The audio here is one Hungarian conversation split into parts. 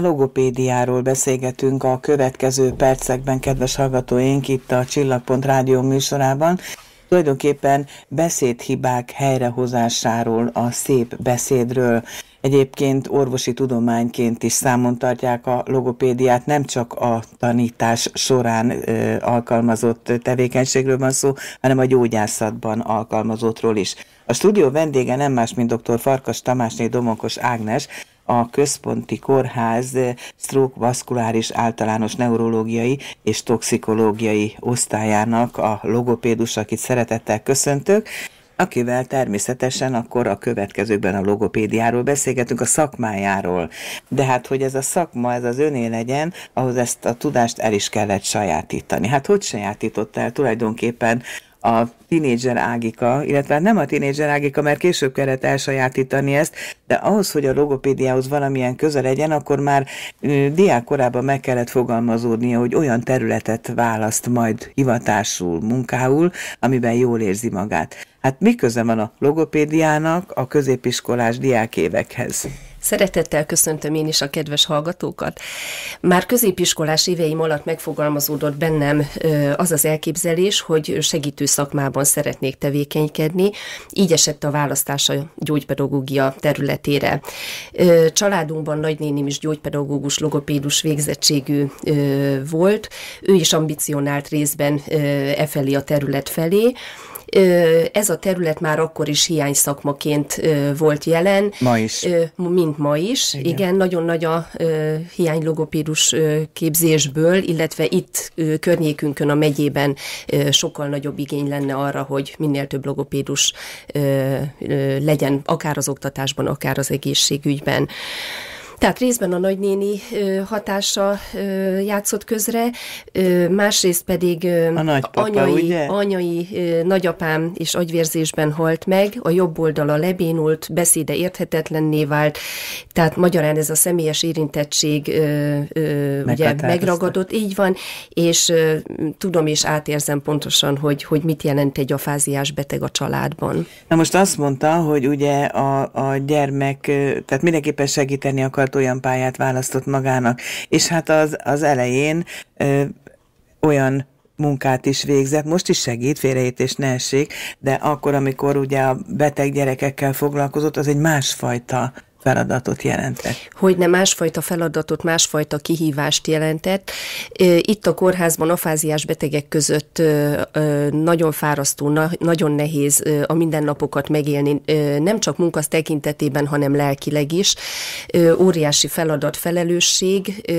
A logopédiáról beszélgetünk a következő percekben, kedves hallgatóink, itt a Csillagpont Rádió műsorában. Tulajdonképpen beszédhibák helyrehozásáról, a szép beszédről. Egyébként orvosi tudományként is számon tartják a logopédiát, nem csak a tanítás során ö, alkalmazott tevékenységről van szó, hanem a gyógyászatban alkalmazottról is. A stúdió vendége nem más, mint dr. Farkas Tamásné Domonkos Ágnes, a központi kórház eh, stroke vaszkuláris általános neurológiai és toxikológiai osztályának a logopédus, akit szeretettel köszöntök akivel természetesen akkor a következőkben a logopédiáról beszélgetünk, a szakmájáról. De hát, hogy ez a szakma, ez az öné legyen, ahhoz ezt a tudást el is kellett sajátítani. Hát hogy sajátítottál el tulajdonképpen a tinédzser Ágika, illetve nem a tinédzser Ágika, mert később kellett elsajátítani ezt, de ahhoz, hogy a logopédiához valamilyen közel legyen, akkor már diák korában meg kellett fogalmazódnia, hogy olyan területet választ majd hivatásul, munkául, amiben jól érzi magát. Hát mi köze van a logopédiának a középiskolás diákévekhez? Szeretettel köszöntöm én is a kedves hallgatókat. Már középiskolás éveim alatt megfogalmazódott bennem az az elképzelés, hogy segítő szakmában szeretnék tevékenykedni, így esett a választás a gyógypedagógia területére. Családunkban nagynéném is gyógypedagógus, logopédus végzettségű volt, ő is ambicionált részben e felé a terület felé, ez a terület már akkor is hiány szakmaként volt jelen. Ma is. Mint ma is. Igen, Igen nagyon nagy a hiány logopédus képzésből, illetve itt környékünkön, a megyében sokkal nagyobb igény lenne arra, hogy minél több logopédus legyen, akár az oktatásban, akár az egészségügyben. Tehát részben a nagynéni hatása játszott közre, másrészt pedig a nagypapa, anyai, ugye? anyai nagyapám is agyvérzésben halt meg, a jobb oldala lebénult, beszéde érthetetlenné vált, tehát magyarán ez a személyes érintettség ugye, megragadott, így van, és tudom és átérzem pontosan, hogy, hogy mit jelent egy afáziás beteg a családban. Na most azt mondta, hogy ugye a, a gyermek, tehát mindenképpen segíteni akar sokat olyan pályát választott magának, és hát az, az elején ö, olyan munkát is végzett, most is segít, félreértés ne essék, de akkor, amikor ugye a beteg gyerekekkel foglalkozott, az egy másfajta feladatot jelentett. Hogy nem másfajta feladatot, másfajta kihívást jelentett. Itt a kórházban afáziás betegek között nagyon fárasztó, nagyon nehéz a mindennapokat megélni, nem csak munka tekintetében, hanem lelkileg is. Óriási feladat, felelősség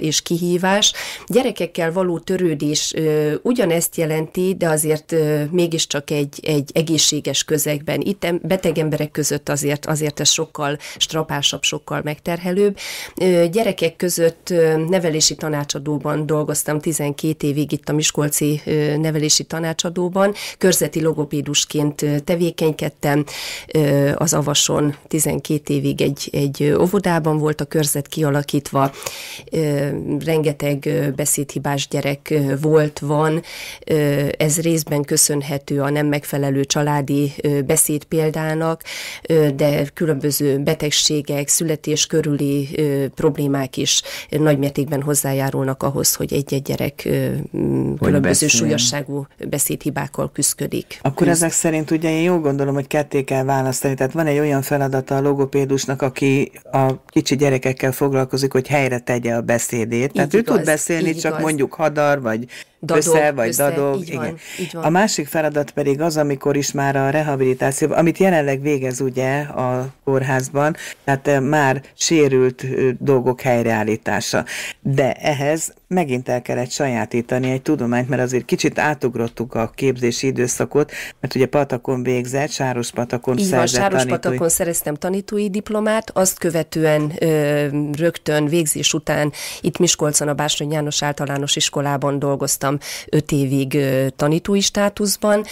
és kihívás. Gyerekekkel való törődés ugyanezt jelenti, de azért mégiscsak egy, egy egészséges közegben. Itt beteg emberek között azért, azért ez sokkal strapásabb, sokkal megterhelőbb. Gyerekek között nevelési tanácsadóban dolgoztam 12 évig itt a Miskolci nevelési tanácsadóban, körzeti logopédusként tevékenykedtem, az Avason 12 évig egy, egy óvodában volt a körzet kialakítva, rengeteg beszédhibás gyerek volt, van, ez részben köszönhető a nem megfelelő családi beszédpéldának, de különböző beteg betegségek, születés körüli problémák is nagymértékben hozzájárulnak ahhoz, hogy egy-egy gyerek különböző beszél. súlyosságú beszédhibákkal küzdik. Akkor küzd. ezek szerint ugye én jól gondolom, hogy ketté kell választani. Tehát van egy olyan feladata a logopédusnak, aki a kicsi gyerekekkel foglalkozik, hogy helyre tegye a beszédét. Így Tehát igaz, ő tud beszélni, csak igaz. mondjuk hadar, vagy dadog, össze, vagy össze, dadog. Így igen. Van, így van. A másik feladat pedig az, amikor is már a rehabilitáció, amit jelenleg végez ugye a kórházban, tehát már sérült dolgok helyreállítása. De ehhez megint el kellett sajátítani egy tudományt, mert azért kicsit átugrottuk a képzési időszakot, mert ugye patakon végzett, Sáros patakon Így szerzett van, Sáros tanítói... patakon szereztem tanítói diplomát, azt követően ö, rögtön végzés után itt Miskolcon a Bársony János általános iskolában dolgoztam öt évig ö, tanítói státuszban,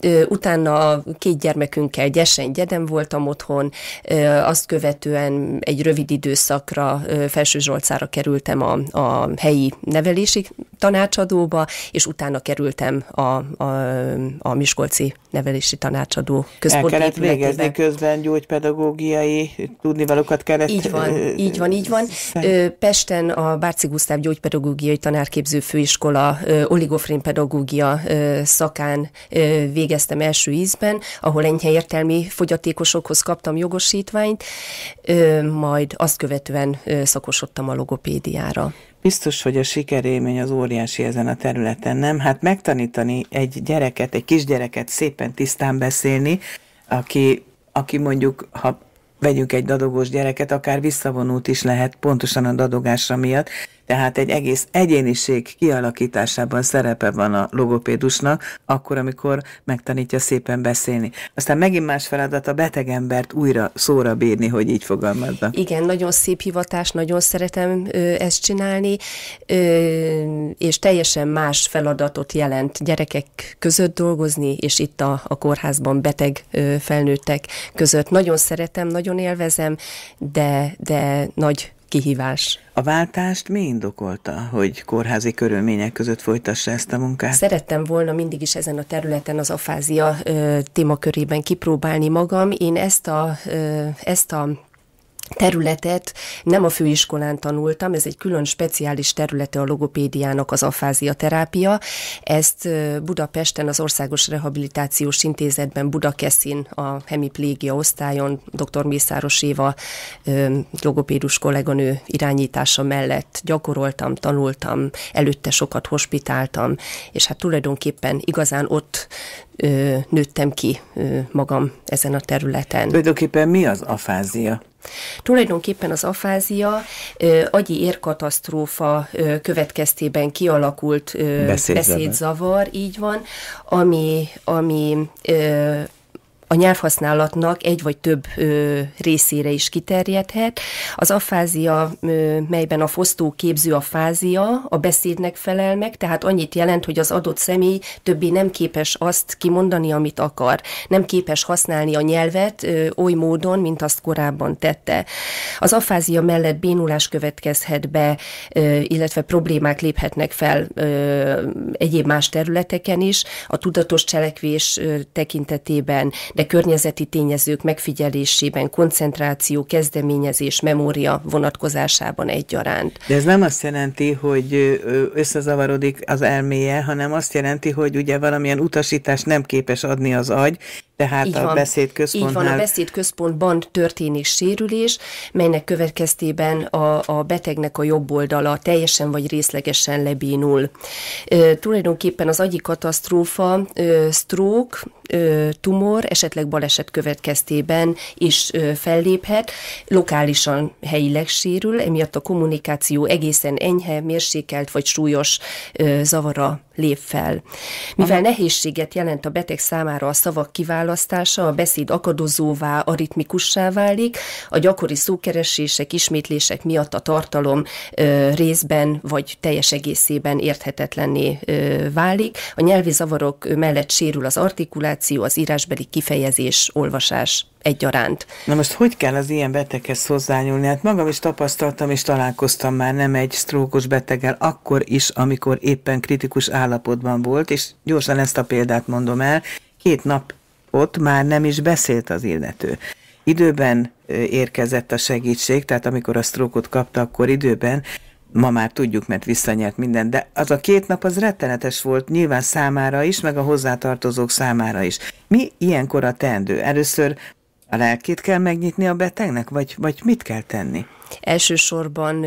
ö, utána két gyermekünkkel gyesen gyeden voltam otthon, ö, azt követően egy rövid időszakra ö, Felső Zsolcára kerültem a, a helyi nevelési tanácsadóba, és utána kerültem a, a, a Miskolci nevelési tanácsadó központ El kellett végezni közben gyógypedagógiai tudnivalókat kellett. Így van, így van, így van. Pesten a Bárci Gusztáv gyógypedagógiai tanárképző főiskola oligofrén pedagógia szakán végeztem első ízben, ahol enyhe értelmi fogyatékosokhoz kaptam jogosítványt, majd azt követően szakosodtam a logopédiára. Biztos, hogy a sikerélmény az óriási ezen a területen, nem? Hát megtanítani egy gyereket, egy kisgyereket szépen tisztán beszélni, aki, aki mondjuk, ha vegyünk egy dadogós gyereket, akár visszavonult is lehet pontosan a dadogásra miatt, tehát egy egész egyéniség kialakításában szerepe van a logopédusnak, akkor, amikor megtanítja szépen beszélni. Aztán megint más feladat a betegembert újra szóra bírni, hogy így fogalmazza. Igen, nagyon szép hivatás, nagyon szeretem ö, ezt csinálni, ö, és teljesen más feladatot jelent gyerekek között dolgozni, és itt a, a kórházban beteg ö, felnőttek között. Nagyon szeretem, nagyon élvezem, de, de nagy kihívás. A váltást mi indokolta, hogy kórházi körülmények között folytassa ezt a munkát? Szerettem volna mindig is ezen a területen az afázia ö, témakörében kipróbálni magam. Én ezt a, ö, ezt a területet nem a főiskolán tanultam, ez egy külön speciális területe a logopédiának az afázia terápia. Ezt Budapesten az Országos Rehabilitációs Intézetben Budakeszin a hemiplégia osztályon dr. Mészáros Éva logopédus kolléganő irányítása mellett gyakoroltam, tanultam, előtte sokat hospitáltam, és hát tulajdonképpen igazán ott ö, nőttem ki ö, magam ezen a területen. Tulajdonképpen mi az afázia? Tulajdonképpen az afázia ö, agyi érkatasztrófa ö, következtében kialakult ö, beszédzavar. így van, ami, ami ö, a nyelvhasználatnak egy vagy több ö, részére is kiterjedhet. Az afázia, ö, melyben a fosztó képző fázia, a beszédnek felel meg, tehát annyit jelent, hogy az adott személy többi nem képes azt kimondani, amit akar. Nem képes használni a nyelvet ö, oly módon, mint azt korábban tette. Az afázia mellett bénulás következhet be, ö, illetve problémák léphetnek fel ö, egyéb más területeken is, a tudatos cselekvés ö, tekintetében, de környezeti tényezők megfigyelésében, koncentráció, kezdeményezés, memória vonatkozásában egyaránt. De ez nem azt jelenti, hogy összezavarodik az elméje, hanem azt jelenti, hogy ugye valamilyen utasítást nem képes adni az agy, tehát így a van. beszédközpontnál... Így van, a beszédközpontban történik sérülés, melynek következtében a, a betegnek a jobb oldala teljesen vagy részlegesen lebénul. E, tulajdonképpen az agyi katasztrófa, e, stroke, tumor esetleg baleset következtében is felléphet, lokálisan helyileg sérül, emiatt a kommunikáció egészen enyhe, mérsékelt vagy súlyos zavara lép fel. Mivel Aha. nehézséget jelent a beteg számára a szavak kiválasztása, a beszéd akadozóvá, aritmikussá válik, a gyakori szókeresések, ismétlések miatt a tartalom ö, részben vagy teljes egészében érthetetlenné ö, válik. A nyelvi zavarok mellett sérül az artikuláció, az írásbeli kifejezés, olvasás egyaránt. Na most hogy kell az ilyen beteghez hozzányúlni? Hát magam is tapasztaltam és találkoztam már nem egy sztrókos beteggel, akkor is, amikor éppen kritikus állapotban volt, és gyorsan ezt a példát mondom el, két nap ott már nem is beszélt az illető. Időben érkezett a segítség, tehát amikor a sztrókot kapta, akkor időben ma már tudjuk, mert visszanyert minden, de az a két nap az rettenetes volt nyilván számára is, meg a hozzátartozók számára is. Mi ilyenkor a teendő? Először a lelkét kell megnyitni a betegnek, vagy, vagy mit kell tenni? elsősorban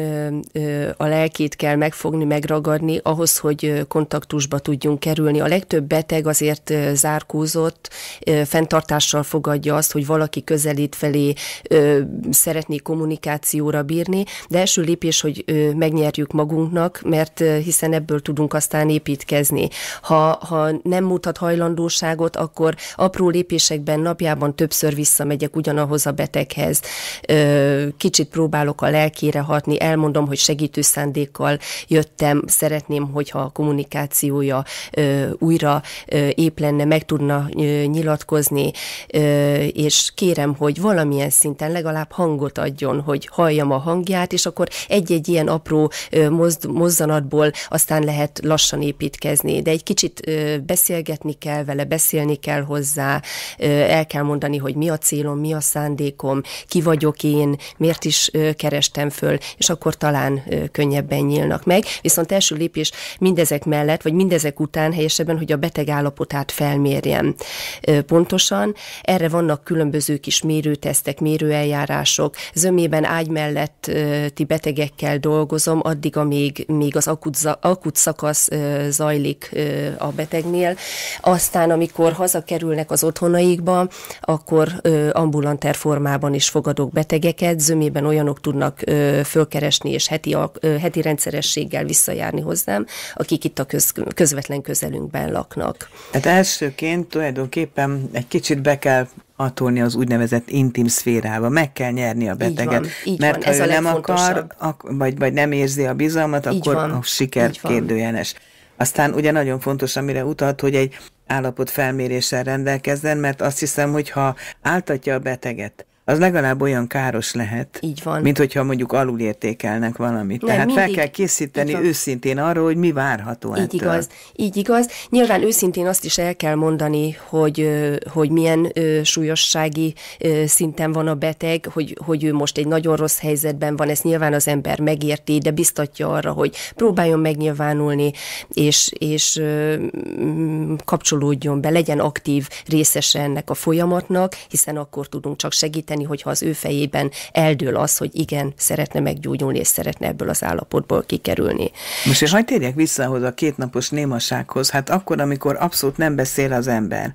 a lelkét kell megfogni, megragadni ahhoz, hogy kontaktusba tudjunk kerülni. A legtöbb beteg azért zárkózott, fenntartással fogadja azt, hogy valaki közelít felé, szeretné kommunikációra bírni, de első lépés, hogy megnyerjük magunknak, mert hiszen ebből tudunk aztán építkezni. Ha, ha nem mutat hajlandóságot, akkor apró lépésekben napjában többször visszamegyek ugyanahoz a beteghez. Kicsit próbálok próbálok a lelkére hatni, elmondom, hogy segítő szándékkal jöttem, szeretném, hogyha a kommunikációja ö, újra ö, épp lenne, meg tudna ö, nyilatkozni, ö, és kérem, hogy valamilyen szinten legalább hangot adjon, hogy halljam a hangját, és akkor egy-egy ilyen apró ö, mozd, mozzanatból aztán lehet lassan építkezni, de egy kicsit ö, beszélgetni kell vele, beszélni kell hozzá, ö, el kell mondani, hogy mi a célom, mi a szándékom, ki vagyok én, miért is kerestem föl, és akkor talán könnyebben nyílnak meg. Viszont első lépés mindezek mellett, vagy mindezek után helyesebben, hogy a beteg állapotát felmérjem pontosan. Erre vannak különböző kis mérőtesztek, mérőeljárások. Zömében ágy melletti betegekkel dolgozom, addig, amíg még az akut, akut szakasz zajlik a betegnél. Aztán, amikor hazakerülnek az otthonaikba, akkor ambulanter formában is fogadok betegeket. Zömében olyanok tud tudnak fölkeresni és heti, heti rendszerességgel visszajárni hozzám, akik itt a köz, közvetlen közelünkben laknak. Tehát elsőként tulajdonképpen egy kicsit be kell atolni az úgynevezett intim szférába. Meg kell nyerni a beteget. Így van, így mert van, ha ez ő nem akar, ak- vagy, vagy nem érzi a bizalmat, így akkor van, a siker kérdőjenes. Aztán ugye nagyon fontos, amire utalt, hogy egy állapot felméréssel rendelkezzen, mert azt hiszem, hogy ha áltatja a beteget, az legalább olyan káros lehet, Így van. mint hogyha mondjuk alulértékelnek valamit. Nem, Tehát mindig, fel kell készíteni őszintén arról, hogy mi várható Így ettől. igaz, így igaz. Nyilván őszintén azt is el kell mondani, hogy, hogy milyen súlyossági szinten van a beteg, hogy, hogy ő most egy nagyon rossz helyzetben van, ezt nyilván az ember megérti, de biztatja arra, hogy próbáljon megnyilvánulni, és, és mm, kapcsolódjon be, legyen aktív részese ennek a folyamatnak, hiszen akkor tudunk csak segíteni, segíteni, hogyha az ő fejében eldől az, hogy igen, szeretne meggyógyulni, és szeretne ebből az állapotból kikerülni. Most és hagyd térjek vissza ahhoz a kétnapos némasághoz, hát akkor, amikor abszolút nem beszél az ember,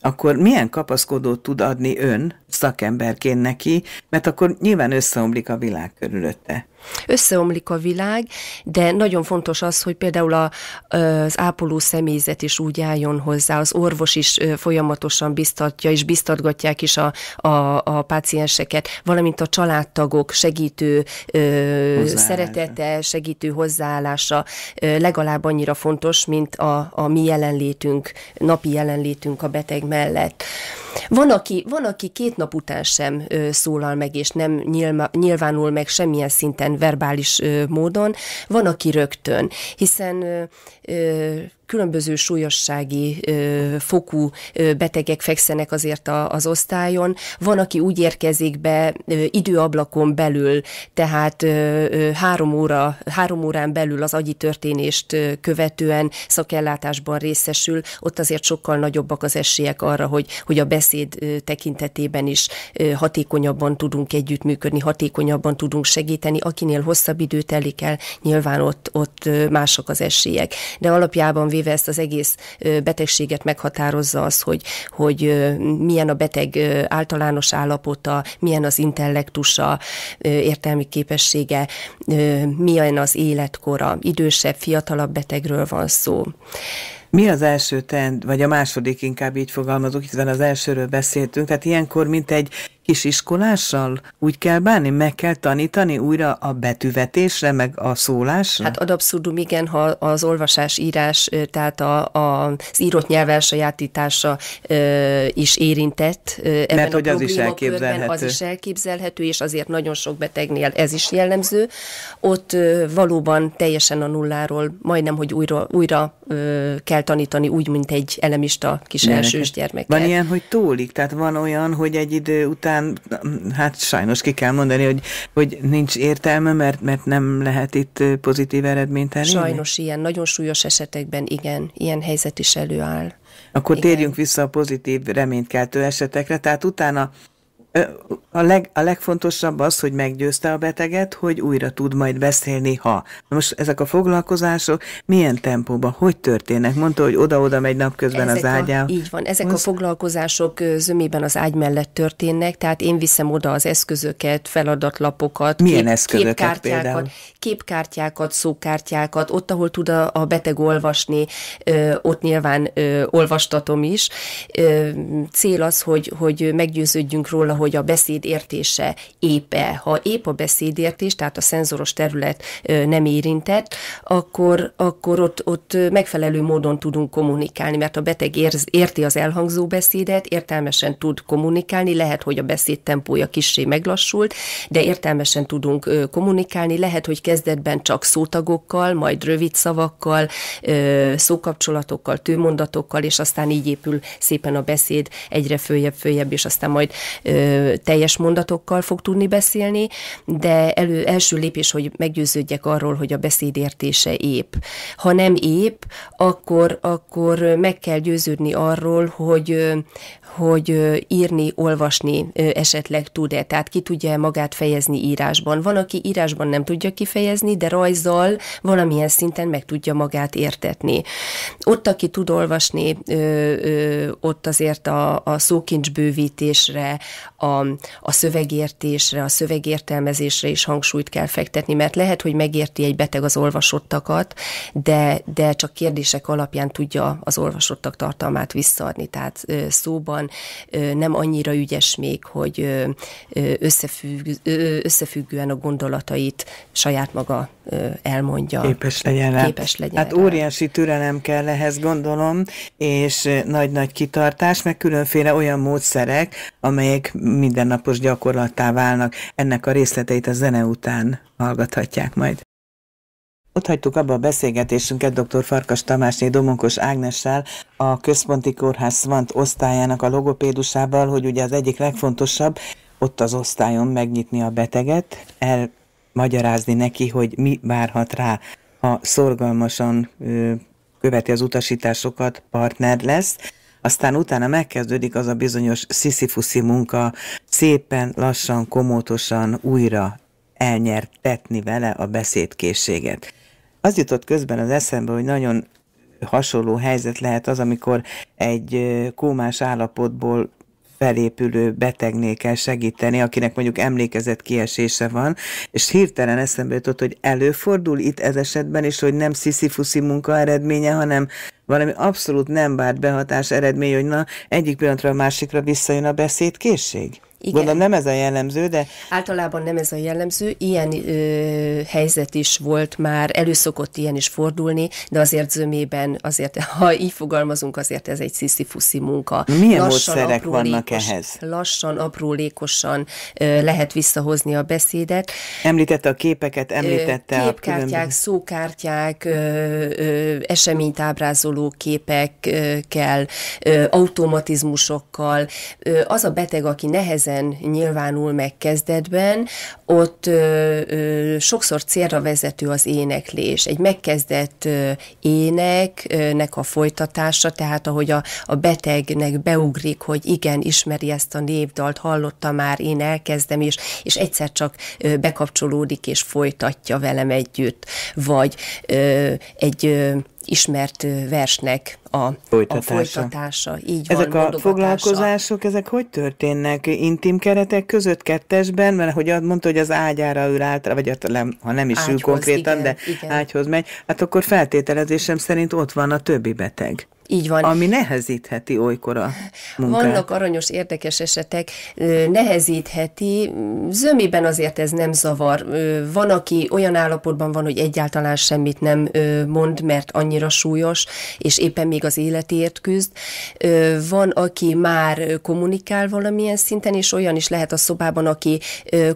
akkor milyen kapaszkodót tud adni ön, szakemberként neki, mert akkor nyilván összeomlik a világ körülötte. Összeomlik a világ, de nagyon fontos az, hogy például a, az ápoló személyzet is úgy álljon hozzá, az orvos is folyamatosan biztatja, és biztatgatják is a, a, a pácienseket, valamint a családtagok segítő hozzáállása. szeretete, segítő hozzáállása legalább annyira fontos, mint a, a mi jelenlétünk, napi jelenlétünk a beteg mellett. Van, aki, van, aki két két nap után sem szólal meg, és nem nyilvánul meg semmilyen szinten verbális módon, van, aki rögtön, hiszen különböző súlyossági ö, fokú ö, betegek fekszenek azért a, az osztályon. Van, aki úgy érkezik be ö, időablakon belül, tehát ö, ö, három, óra, három órán belül az agyi történést ö, követően szakellátásban részesül, ott azért sokkal nagyobbak az esélyek arra, hogy, hogy a beszéd ö, tekintetében is ö, hatékonyabban tudunk együttműködni, hatékonyabban tudunk segíteni. Akinél hosszabb idő telik el, nyilván ott, ott mások az esélyek. De alapjában véve ezt az egész betegséget meghatározza az, hogy, hogy milyen a beteg általános állapota, milyen az intellektusa, értelmi képessége, milyen az életkora. Idősebb, fiatalabb betegről van szó. Mi az első teendő, vagy a második inkább így fogalmazok, hiszen az elsőről beszéltünk, tehát ilyenkor mint egy kisiskolással úgy kell bánni, meg kell tanítani újra a betűvetésre, meg a szólásra? Hát ad abszurdum igen, ha az olvasás, írás, tehát a, a, az írott nyelv elsajátítása e, is érintett. Ö, ebben Mert hogy a az is elképzelhető. Az is elképzelhető, és azért nagyon sok betegnél ez is jellemző. Ott e, valóban teljesen a nulláról, majdnem, hogy újra, újra e, kell tanítani, úgy, mint egy elemista kis Gyerekek. elsős gyermekkel. Van ilyen, hogy tólik, tehát van olyan, hogy egy idő után aztán hát sajnos ki kell mondani, hogy, hogy nincs értelme, mert, mert nem lehet itt pozitív eredményt elérni. Sajnos ilyen, nagyon súlyos esetekben igen, ilyen helyzet is előáll. Akkor igen. térjünk vissza a pozitív reménykeltő esetekre, tehát utána a, leg, a legfontosabb az, hogy meggyőzte a beteget, hogy újra tud majd beszélni, ha. Most ezek a foglalkozások milyen tempóban, hogy történnek? Mondta, hogy oda-oda megy napközben ezek az a. Így van, ezek Most... a foglalkozások zömében az ágy mellett történnek, tehát én viszem oda az eszközöket, feladatlapokat, milyen kép, eszközöket képkártyákat, például? képkártyákat, szókártyákat, ott, ahol tud a, a beteg olvasni, ö, ott nyilván ö, olvastatom is. Ö, cél az, hogy, hogy meggyőződjünk róla, hogy hogy a beszéd értése épe. Ha épp a beszédértés, tehát a szenzoros terület nem érintett, akkor, akkor ott, ott megfelelő módon tudunk kommunikálni, mert a beteg érz, érti az elhangzó beszédet, értelmesen tud kommunikálni, lehet, hogy a beszéd tempója kissé meglassult, de értelmesen tudunk kommunikálni, lehet, hogy kezdetben csak szótagokkal, majd rövid szavakkal, szókapcsolatokkal, tőmondatokkal, és aztán így épül szépen a beszéd egyre följebb, följebb, és aztán majd teljes mondatokkal fog tudni beszélni, de elő, első lépés, hogy meggyőződjek arról, hogy a beszéd értése épp. Ha nem épp, akkor, akkor meg kell győződni arról, hogy, hogy írni, olvasni esetleg tud-e, tehát ki tudja magát fejezni írásban. Van, aki írásban nem tudja kifejezni, de rajzzal valamilyen szinten meg tudja magát értetni. Ott, aki tud olvasni, ott azért a, a szókincs bővítésre, a, a szövegértésre, a szövegértelmezésre is hangsúlyt kell fektetni, mert lehet, hogy megérti egy beteg az olvasottakat, de, de csak kérdések alapján tudja az olvasottak tartalmát visszaadni, tehát szóban nem annyira ügyes még, hogy összefügg, összefüggően a gondolatait saját maga elmondja. Képes legyen rá. Képes legyen hát rá. óriási türelem kell ehhez, gondolom, és nagy-nagy kitartás, meg különféle olyan módszerek, amelyek mindennapos gyakorlattá válnak. Ennek a részleteit a zene után hallgathatják majd. Ott hagytuk abba a beszélgetésünket dr. Farkas Tamásné Domonkos Ágnessel, a Központi Kórház Svant osztályának a logopédusával, hogy ugye az egyik legfontosabb ott az osztályon megnyitni a beteget, elmagyarázni neki, hogy mi várhat rá, ha szorgalmasan ö, követi az utasításokat, partner lesz, aztán utána megkezdődik az a bizonyos sziszifuszi munka, szépen, lassan, komótosan újra elnyertetni vele a beszédkészséget. Az jutott közben az eszembe, hogy nagyon hasonló helyzet lehet az, amikor egy kómás állapotból felépülő betegnél kell segíteni, akinek mondjuk emlékezett kiesése van, és hirtelen eszembe jutott, hogy előfordul itt ez esetben, és hogy nem sziszifuszi munka eredménye, hanem valami abszolút nem várt behatás eredmény, hogy na, egyik pillanatra a másikra visszajön a beszédkészség? Igen. Gondolom nem ez a jellemző, de... Általában nem ez a jellemző, ilyen ö, helyzet is volt már, előszokott ilyen is fordulni, de azért zömében, azért, ha így fogalmazunk, azért ez egy sziszifuszi munka. Milyen lassan módszerek vannak ehhez? Lassan, aprólékosan ö, lehet visszahozni a beszédet. Említette a képeket, említette ö, Képkártyák, a különböző... szókártyák, ö, ö, eseményt ábrázoló képekkel, ö, automatizmusokkal. Ö, az a beteg, aki nehezen kezdetben nyilvánul meg kezdetben, ott ö, ö, sokszor célra vezető az éneklés. Egy megkezdett ö, éneknek a folytatása, tehát ahogy a, a betegnek beugrik, hogy igen, ismeri ezt a népdalt, hallotta már, én elkezdem, és, és egyszer csak ö, bekapcsolódik és folytatja velem együtt. Vagy ö, egy ö, ismert versnek a folytatása. A folytatása. Így ezek van, a foglalkozások, ezek hogy történnek? Intim keretek között, kettesben? Mert hogy mondta, hogy az ágyára ül által, vagy ha nem is ágyhoz, ül konkrétan, igen, de igen. ágyhoz megy, hát akkor feltételezésem szerint ott van a többi beteg. Így van. Ami nehezítheti olykor a munkát. Vannak aranyos, érdekes esetek, nehezítheti, zömiben azért ez nem zavar. Van, aki olyan állapotban van, hogy egyáltalán semmit nem mond, mert annyira súlyos, és éppen még az életért küzd. Van, aki már kommunikál valamilyen szinten, és olyan is lehet a szobában, aki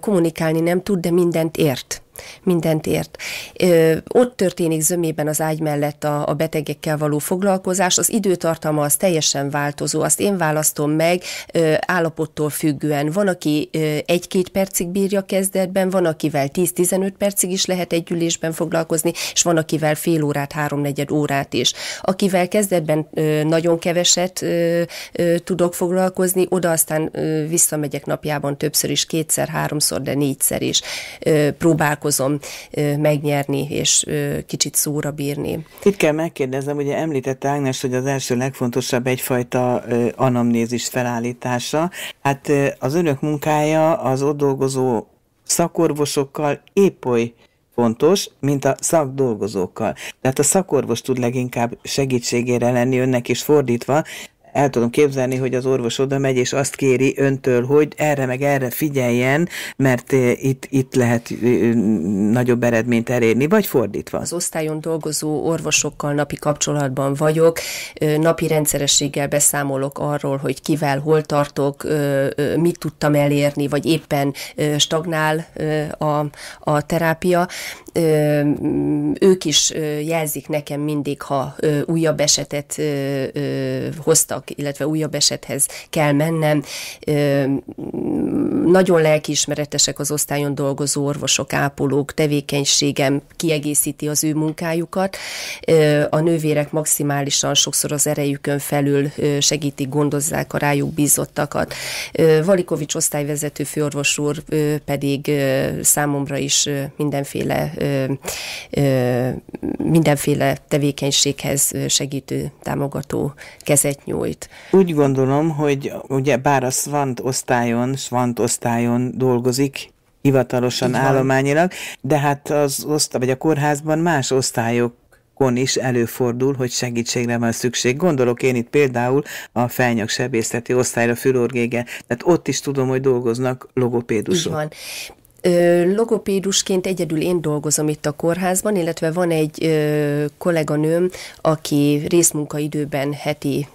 kommunikálni nem tud, de mindent ért mindent ért. Ö, ott történik zömében az ágy mellett a, a betegekkel való foglalkozás, az időtartama az teljesen változó, azt én választom meg ö, állapottól függően. Van, aki egy-két percig bírja kezdetben, van, akivel 10-15 percig is lehet egy ülésben foglalkozni, és van, akivel fél órát, háromnegyed órát is. Akivel kezdetben ö, nagyon keveset ö, ö, tudok foglalkozni, oda aztán ö, visszamegyek napjában többször is, kétszer, háromszor, de négyszer is ö, próbálkozni próbálkozom megnyerni és kicsit szóra bírni. Itt kell megkérdezem, ugye említette Ágnes, hogy az első legfontosabb egyfajta anamnézis felállítása. Hát az önök munkája az ott dolgozó szakorvosokkal épp oly fontos, mint a szakdolgozókkal. Tehát a szakorvos tud leginkább segítségére lenni önnek is fordítva, el tudom képzelni, hogy az orvos oda megy, és azt kéri öntől, hogy erre meg erre figyeljen, mert eh, itt, itt lehet eh, nagyobb eredményt elérni, vagy fordítva. Az osztályon dolgozó orvosokkal napi kapcsolatban vagyok, napi rendszerességgel beszámolok arról, hogy kivel, hol tartok, mit tudtam elérni, vagy éppen stagnál a, a terápia. Ők is jelzik nekem mindig, ha újabb esetet hoztak illetve újabb esethez kell mennem. Nagyon lelkiismeretesek az osztályon dolgozó orvosok, ápolók, tevékenységem kiegészíti az ő munkájukat. A nővérek maximálisan sokszor az erejükön felül segítik, gondozzák a rájuk bízottakat. Valikovics osztályvezető főorvos úr pedig számomra is mindenféle, mindenféle tevékenységhez segítő, támogató kezet nyújt folyt. Úgy gondolom, hogy ugye bár a Svant osztályon, Svant osztályon dolgozik, hivatalosan állományilag, de hát az oszta, vagy a kórházban más osztályok is előfordul, hogy segítségre van szükség. Gondolok én itt például a felnyaksebészeti osztályra fülorgége, tehát ott is tudom, hogy dolgoznak logopédusok. Így van. Logopédusként egyedül én dolgozom itt a kórházban, illetve van egy kolléganőm, aki részmunkaidőben heti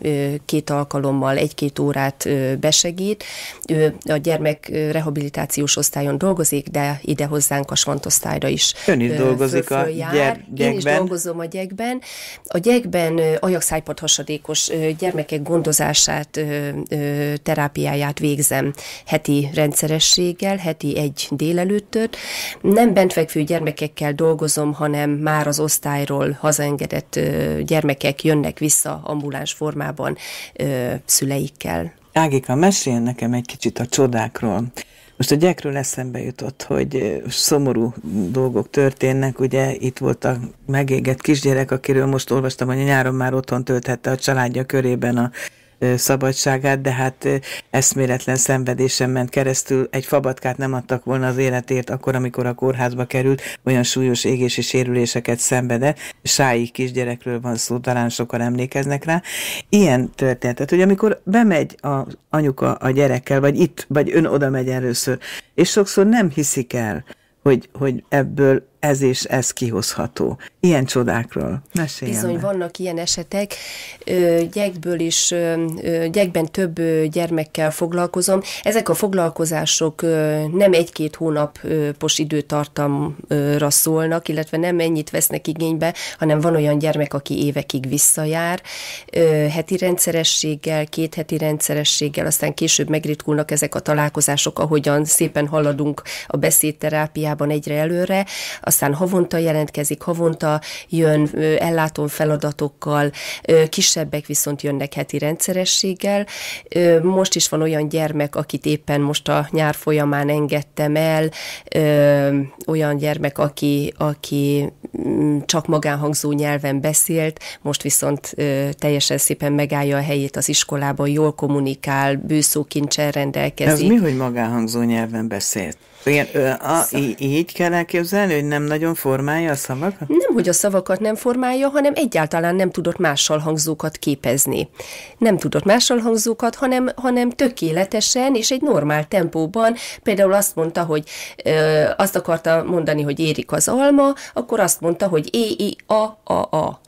két alkalommal egy-két órát besegít. Ő a gyermek rehabilitációs osztályon dolgozik, de ide hozzánk a svantosztályra is. Ön is dolgozik a gyek, gyekben? Én is dolgozom a gyekben. A gyekben ajakszájpad hasadékos gyermekek gondozását, terápiáját végzem heti rendszerességgel, heti egy dél délelőttöt. Nem bentfekvő gyermekekkel dolgozom, hanem már az osztályról hazengedett gyermekek jönnek vissza ambuláns formában szüleikkel. Ágika, mesél nekem egy kicsit a csodákról. Most a gyekről eszembe jutott, hogy szomorú dolgok történnek. Ugye itt volt a megégett kisgyerek, akiről most olvastam, hogy a nyáron már otthon tölthette a családja körében a szabadságát, de hát eszméletlen szenvedésen ment keresztül. Egy fabatkát nem adtak volna az életért akkor, amikor a kórházba került, olyan súlyos égési sérüléseket szenvedett. Sái kisgyerekről van szó, talán sokan emlékeznek rá. Ilyen történetet, hogy amikor bemegy a anyuka a gyerekkel, vagy itt, vagy ön oda megy először, és sokszor nem hiszik el, hogy, hogy ebből ez és ez kihozható. Ilyen csodákról meséljen. Bizony, meg. vannak ilyen esetek. Gyekből is, gyekben több gyermekkel foglalkozom. Ezek a foglalkozások nem egy-két hónapos időtartamra szólnak, illetve nem ennyit vesznek igénybe, hanem van olyan gyermek, aki évekig visszajár, heti rendszerességgel, két heti rendszerességgel, aztán később megritkulnak ezek a találkozások, ahogyan szépen haladunk a beszédterápiában egyre előre. A aztán havonta jelentkezik, havonta jön ellátom feladatokkal, kisebbek viszont jönnek heti rendszerességgel. Most is van olyan gyermek, akit éppen most a nyár folyamán engedtem el, olyan gyermek, aki, aki mm, csak magánhangzó nyelven beszélt, most viszont teljesen szépen megállja a helyét az iskolában, jól kommunikál, bőszókincsen rendelkezik. Ez mi, hogy magánhangzó nyelven beszélt? Igen, ö, a, í, így kell elképzelni, hogy nem nagyon formálja a szavakat? Nem, hogy a szavakat nem formálja, hanem egyáltalán nem tudott mással hangzókat képezni. Nem tudott mással hangzókat, hanem, hanem tökéletesen és egy normál tempóban. Például azt mondta, hogy ö, azt akarta mondani, hogy érik az alma, akkor azt mondta, hogy é, é, a, a, a.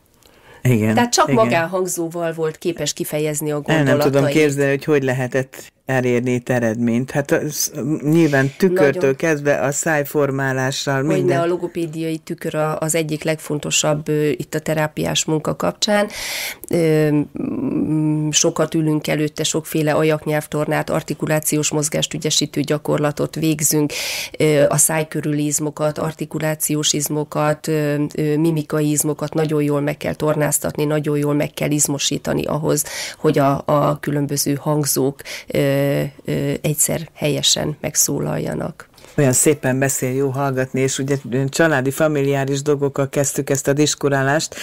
Igen, Tehát csak igen. magánhangzóval volt képes kifejezni a gondolatait. El nem tudom képzelni, hogy hogy lehetett elérni itt eredményt. Hát az, nyilván tükörtől Nagyon. kezdve a szájformálással minden. Ne a logopédiai tükör az egyik legfontosabb itt a terápiás munka kapcsán. Sokat ülünk előtte, sokféle ajaknyelvtornát, artikulációs mozgást ügyesítő gyakorlatot végzünk, a száj körüli izmokat, artikulációs izmokat, mimikai izmokat nagyon jól meg kell tornáztatni, nagyon jól meg kell izmosítani ahhoz, hogy a, a különböző hangzók egyszer helyesen megszólaljanak. Olyan szépen beszél, jó hallgatni, és ugye családi, familiáris dolgokkal kezdtük ezt a diskurálást.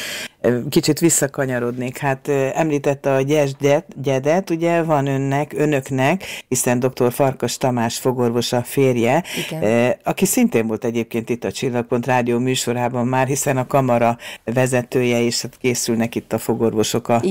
Kicsit visszakanyarodnék. Hát említette a gyesgyet, gyedet, ugye van önnek, önöknek, hiszen dr. Farkas Tamás fogorvos a férje, Igen. aki szintén volt egyébként itt a Csillagpont Rádió műsorában már, hiszen a kamara vezetője, és hát készülnek itt a fogorvosok a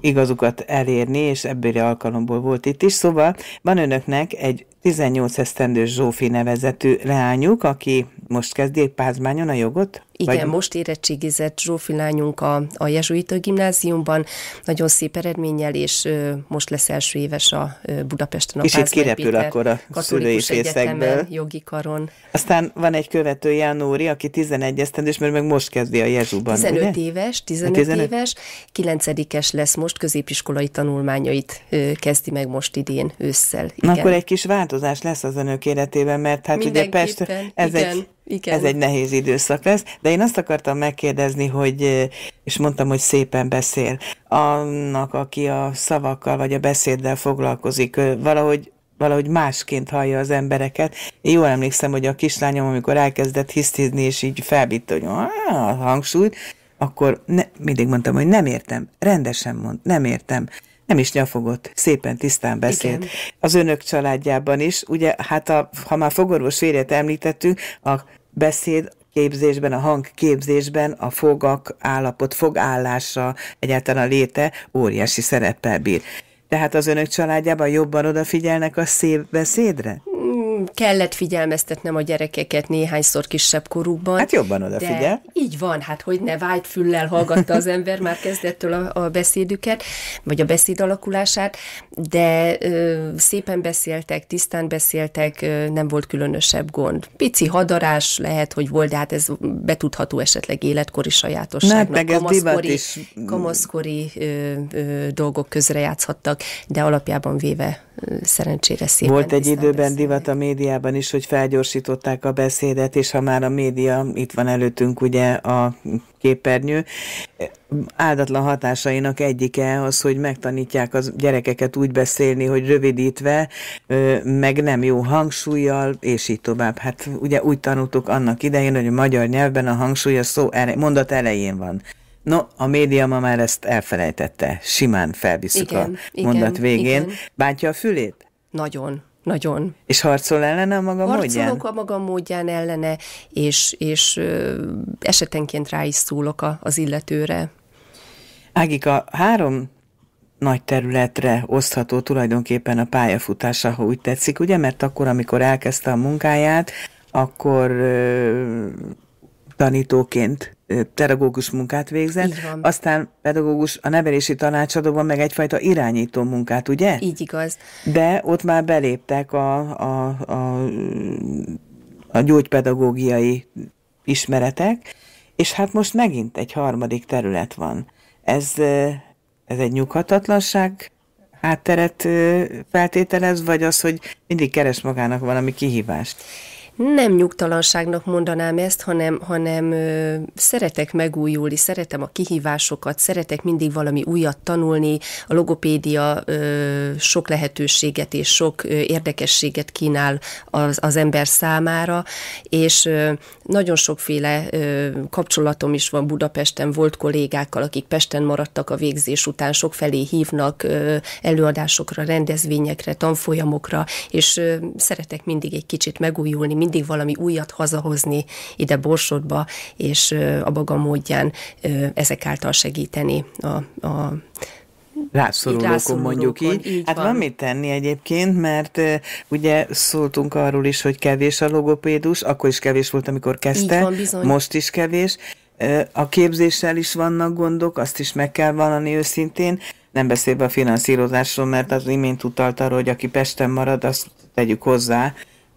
igazukat elérni, és ebből alkalomból volt itt is. Szóval van önöknek egy 18 esztendős Zsófi nevezetű leányuk, aki most kezdi Pázmányon a jogot? Igen, Vagy... most érettségizett Zsófi lányunk a, a Jezsuita gimnáziumban, nagyon szép eredménnyel, és ö, most lesz első éves a ö, Budapesten a itt kirepül akkor a szülői fészekből. jogi karon. Aztán van egy követő Jánóri, aki 11 esztendős, mert meg most kezdi a Jezsúban, 15 ugye? éves, 15, 15 éves, 9 lesz most, középiskolai tanulmányait ö, kezdi meg most idén ősszel. Igen. Na, akkor egy kis változás lesz az önök életében, mert hát ugye Pest, ez igen. egy igen. Ez egy nehéz időszak lesz, de én azt akartam megkérdezni, hogy, és mondtam, hogy szépen beszél, annak, aki a szavakkal vagy a beszéddel foglalkozik, valahogy valahogy másként hallja az embereket. Én jól emlékszem, hogy a kislányom, amikor elkezdett hisztizni, és így felbitt, hogy a hangsúlyt, akkor ne, mindig mondtam, hogy nem értem, rendesen mond, nem értem. Nem is nyafogott, szépen tisztán beszélt. Igen. Az önök családjában is, ugye, hát a, ha már fogorvos férjet említettünk, a beszéd képzésben, a hang képzésben a fogak állapot, fogállása, egyáltalán a léte óriási szereppel bír. Tehát az önök családjában jobban odafigyelnek a szép beszédre? kellett figyelmeztetnem a gyerekeket néhányszor kisebb korukban. Hát jobban odafigyel. Így van, hát hogy ne vágy füllel hallgatta az ember már kezdettől a, a beszédüket, vagy a beszéd alakulását, de ö, szépen beszéltek, tisztán beszéltek, ö, nem volt különösebb gond. Pici hadarás lehet, hogy volt, de hát ez betudható esetleg életkori sajátosságnak. Na, hát meg kamaszkori, is. kamaszkori ö, ö, dolgok közrejátszhattak, de alapjában véve szerencsére szépen. Volt egy időben beszélni. divat a médiában is, hogy felgyorsították a beszédet, és ha már a média, itt van előttünk ugye a képernyő, áldatlan hatásainak egyike az, hogy megtanítják az gyerekeket úgy beszélni, hogy rövidítve, meg nem jó hangsúlyjal, és így tovább. Hát ugye úgy tanultuk annak idején, hogy a magyar nyelvben a hangsúly a szó ele- mondat elején van. No, a média ma már ezt elfelejtette, simán felviszük igen, a mondat igen, végén. Igen. Bántja a fülét? Nagyon. Nagyon. És harcol ellene a maga Harcolok módján? Harcolok a maga módján ellene, és, és ö, esetenként rá is szólok a, az illetőre. Ágik a három nagy területre osztható tulajdonképpen a pályafutása, ha úgy tetszik, ugye? Mert akkor, amikor elkezdte a munkáját, akkor ö, tanítóként pedagógus munkát végzett, aztán pedagógus a nevelési tanácsadóban meg egyfajta irányító munkát, ugye? Így igaz. De ott már beléptek a, a, a, a gyógypedagógiai ismeretek, és hát most megint egy harmadik terület van. Ez, ez egy nyughatatlanság hátteret feltételez, vagy az, hogy mindig keres magának valami kihívást? Nem nyugtalanságnak mondanám ezt, hanem, hanem ö, szeretek megújulni, szeretem a kihívásokat, szeretek mindig valami újat tanulni. A logopédia ö, sok lehetőséget és sok ö, érdekességet kínál az, az ember számára, és ö, nagyon sokféle ö, kapcsolatom is van Budapesten, volt kollégákkal, akik Pesten maradtak a végzés után, sokfelé hívnak ö, előadásokra, rendezvényekre, tanfolyamokra, és ö, szeretek mindig egy kicsit megújulni, mindig valami újat hazahozni ide Borsodba, és a maga módján ezek által segíteni a, a Rászorulókon, mondjuk így. így hát van. van mit tenni egyébként, mert ugye szóltunk arról is, hogy kevés a logopédus, akkor is kevés volt, amikor kezdte, van, most is kevés. A képzéssel is vannak gondok, azt is meg kell vallani őszintén. Nem beszélve a finanszírozásról, mert az imént utalt arra, hogy aki Pesten marad, azt tegyük hozzá,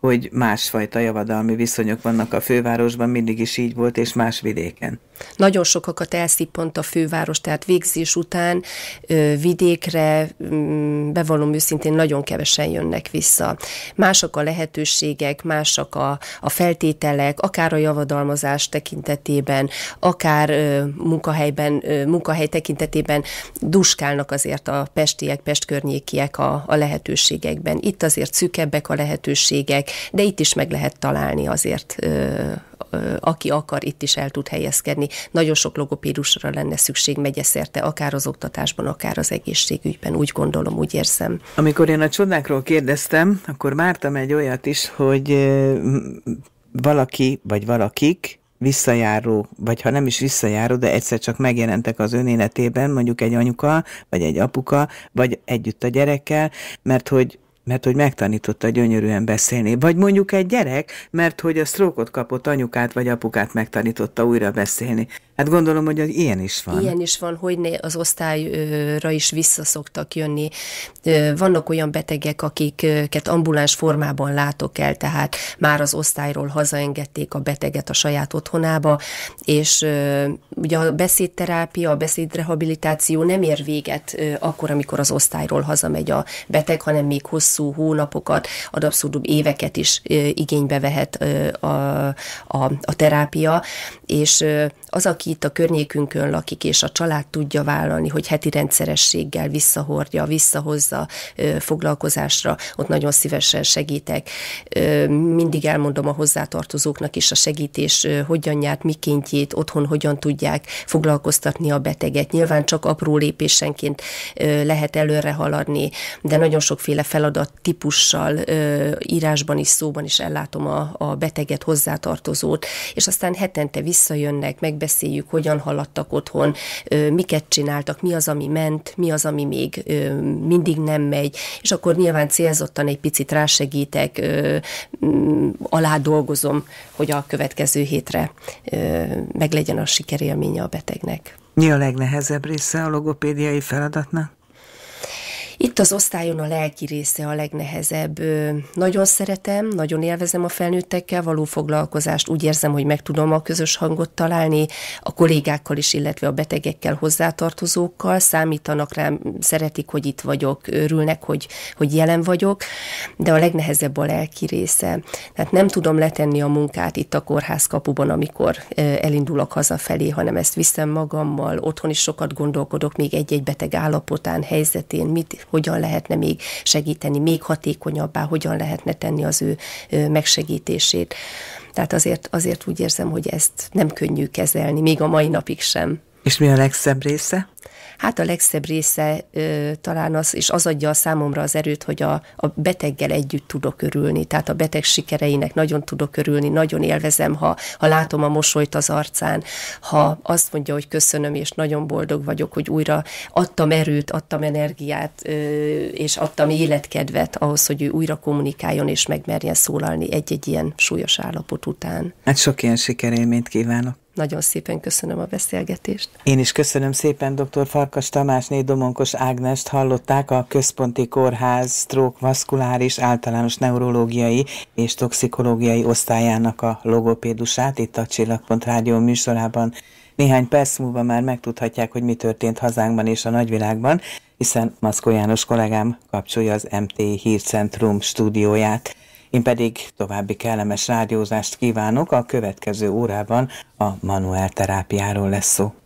hogy másfajta javadalmi viszonyok vannak a fővárosban, mindig is így volt, és más vidéken. Nagyon sokakat elszippont a főváros, tehát végzés után ö, vidékre, mm, bevallom őszintén, nagyon kevesen jönnek vissza. Mások a lehetőségek, mások a, a feltételek, akár a javadalmazás tekintetében, akár ö, munkahelyben, ö, munkahely tekintetében duskálnak azért a pestiek, pest környékiek a, a lehetőségekben. Itt azért szükebbek a lehetőségek, de itt is meg lehet találni azért aki akar, itt is el tud helyezkedni. Nagyon sok logopédusra lenne szükség megyeszerte, akár az oktatásban, akár az egészségügyben, úgy gondolom, úgy érzem. Amikor én a csodákról kérdeztem, akkor vártam egy olyat is, hogy valaki vagy valakik visszajáró, vagy ha nem is visszajáró, de egyszer csak megjelentek az önéletében, mondjuk egy anyuka, vagy egy apuka, vagy együtt a gyerekkel, mert hogy mert hogy megtanította gyönyörűen beszélni. Vagy mondjuk egy gyerek, mert hogy a sztrókot kapott anyukát vagy apukát megtanította újra beszélni. Hát gondolom, hogy ilyen is van. Ilyen is van, hogy ne az osztályra is vissza szoktak jönni. Vannak olyan betegek, akiket ambuláns formában látok el, tehát már az osztályról hazaengedték a beteget a saját otthonába, és ugye a beszédterápia, a beszédrehabilitáció nem ér véget akkor, amikor az osztályról hazamegy a beteg, hanem még hosszú hosszú hónapokat, ad abszurdum éveket is igénybe vehet a, a, a terápia, és az, aki itt a környékünkön lakik, és a család tudja vállalni, hogy heti rendszerességgel visszahordja, visszahozza foglalkozásra, ott nagyon szívesen segítek. Mindig elmondom a hozzátartozóknak is a segítés, hogyan járt, mikéntjét, otthon hogyan tudják foglalkoztatni a beteget. Nyilván csak apró lépésenként lehet előre haladni, de nagyon sokféle feladat típussal írásban is, szóban is ellátom a, a beteget, hozzátartozót, és aztán hetente visszajönnek, meg megbeszéljük, hogyan haladtak otthon, miket csináltak, mi az, ami ment, mi az, ami még mindig nem megy, és akkor nyilván célzottan egy picit rásegítek, alá dolgozom, hogy a következő hétre meglegyen a sikerélménye a betegnek. Mi a legnehezebb része a logopédiai feladatnak? Itt az osztályon a lelki része a legnehezebb. Nagyon szeretem, nagyon élvezem a felnőttekkel való foglalkozást, úgy érzem, hogy meg tudom a közös hangot találni, a kollégákkal is, illetve a betegekkel, hozzátartozókkal, számítanak rám, szeretik, hogy itt vagyok, örülnek, hogy, hogy jelen vagyok, de a legnehezebb a lelki része. Tehát nem tudom letenni a munkát itt a kórház kapuban, amikor elindulok hazafelé, hanem ezt viszem magammal, otthon is sokat gondolkodok még egy-egy beteg állapotán, helyzetén, mit hogyan lehetne még segíteni, még hatékonyabbá, hogyan lehetne tenni az ő megsegítését. Tehát azért, azért úgy érzem, hogy ezt nem könnyű kezelni, még a mai napig sem. És mi a legszebb része? Hát a legszebb része ö, talán az, és az adja a számomra az erőt, hogy a, a beteggel együtt tudok örülni, tehát a beteg sikereinek nagyon tudok örülni, nagyon élvezem, ha, ha látom a mosolyt az arcán, ha azt mondja, hogy köszönöm, és nagyon boldog vagyok, hogy újra adtam erőt, adtam energiát, ö, és adtam életkedvet ahhoz, hogy ő újra kommunikáljon, és megmerjen szólalni egy-egy ilyen súlyos állapot után. Hát sok ilyen sikerélményt kívánok! Nagyon szépen köszönöm a beszélgetést. Én is köszönöm szépen dr. Farkas Tamásné Domonkos Ágnest hallották a Központi Kórház Stroke Vaszkuláris Általános Neurológiai és Toxikológiai Osztályának a logopédusát itt a Csillagpont Rádió műsorában. Néhány perc múlva már megtudhatják, hogy mi történt hazánkban és a nagyvilágban, hiszen Maszkó János kollégám kapcsolja az MT Hírcentrum stúdióját. Én pedig további kellemes rádiózást kívánok, a következő órában a manuál terápiáról lesz szó.